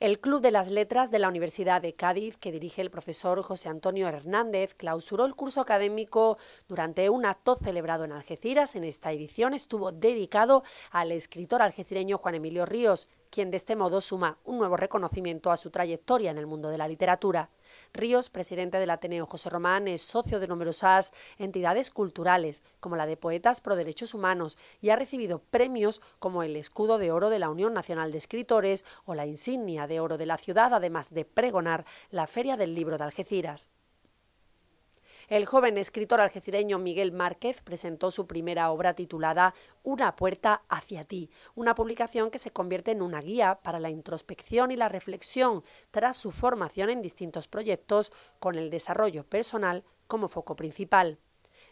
El Club de las Letras de la Universidad de Cádiz, que dirige el profesor José Antonio Hernández, clausuró el curso académico durante un acto celebrado en Algeciras. En esta edición estuvo dedicado al escritor algecireño Juan Emilio Ríos, quien de este modo suma un nuevo reconocimiento a su trayectoria en el mundo de la literatura. Ríos, presidente del Ateneo José Román, es socio de numerosas entidades culturales, como la de Poetas Pro Derechos Humanos, y ha recibido premios como el Escudo de Oro de la Unión Nacional de Escritores o la Insignia de Oro de la Ciudad, además de pregonar la Feria del Libro de Algeciras. El joven escritor algecireño Miguel Márquez presentó su primera obra titulada Una puerta hacia ti, una publicación que se convierte en una guía para la introspección y la reflexión tras su formación en distintos proyectos con el desarrollo personal como foco principal.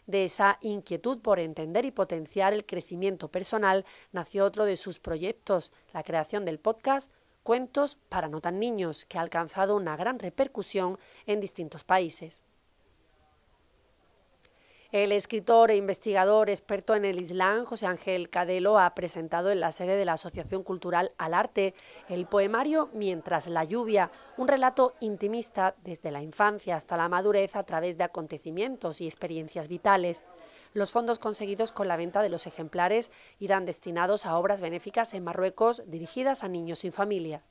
De esa inquietud por entender y potenciar el crecimiento personal nació otro de sus proyectos, la creación del podcast Cuentos para no tan niños, que ha alcanzado una gran repercusión en distintos países. El escritor e investigador experto en el Islam, José Ángel Cadelo, ha presentado en la sede de la Asociación Cultural Al Arte el poemario Mientras la lluvia, un relato intimista desde la infancia hasta la madurez a través de acontecimientos y experiencias vitales. Los fondos conseguidos con la venta de los ejemplares irán destinados a obras benéficas en Marruecos dirigidas a niños sin familia.